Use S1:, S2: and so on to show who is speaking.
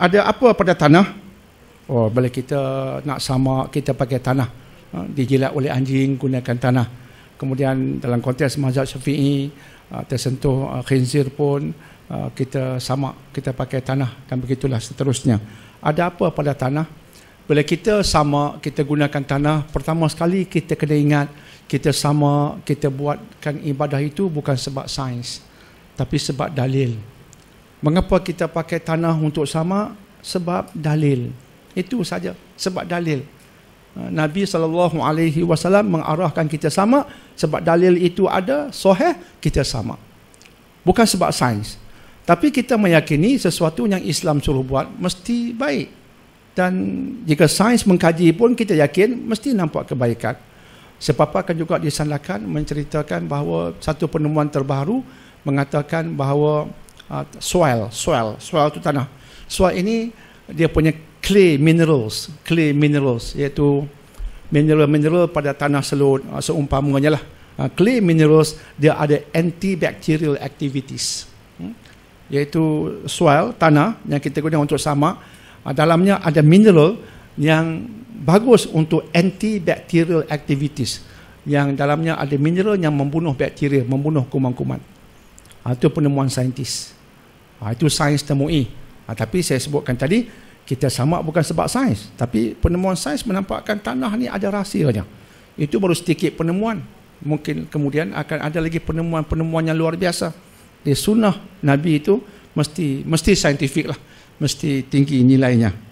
S1: ada apa pada tanah? Oh, boleh kita nak sama kita pakai tanah. Ha, dijilat oleh anjing gunakan tanah. Kemudian dalam konteks mazhab Syafi'i uh, tersentuh uh, khinzir pun uh, kita sama kita pakai tanah dan begitulah seterusnya. Ada apa pada tanah? Bila kita sama kita gunakan tanah, pertama sekali kita kena ingat kita sama kita buatkan ibadah itu bukan sebab sains tapi sebab dalil. Mengapa kita pakai tanah untuk sama? Sebab dalil. Itu saja. Sebab dalil. Ha, Nabi saw mengarahkan kita sama sebab dalil itu ada sahih kita sama. Bukan sebab sains. Tapi kita meyakini sesuatu yang Islam suruh buat mesti baik. Dan jika sains mengkaji pun kita yakin mesti nampak kebaikan. Sepapa kan juga disandarkan menceritakan bahawa satu penemuan terbaru mengatakan bahawa Ah, soil, soil, soil itu tanah. Soil ini dia punya clay minerals, clay minerals iaitu mineral-mineral pada tanah selut ah, seumpamanya lah. Ah, clay minerals dia ada antibacterial activities. Hmm? Iaitu soil, tanah yang kita guna untuk sama dalamnya ada mineral yang bagus untuk antibacterial activities yang dalamnya ada mineral yang membunuh bakteria, membunuh kuman-kuman. Itu penemuan saintis. Ha, itu sains temui. Ha, tapi saya sebutkan tadi, kita sama bukan sebab sains. Tapi penemuan sains menampakkan tanah ni ada rahsianya. Itu baru sedikit penemuan. Mungkin kemudian akan ada lagi penemuan-penemuan yang luar biasa. Di sunnah Nabi itu mesti mesti saintifik lah. Mesti tinggi nilainya.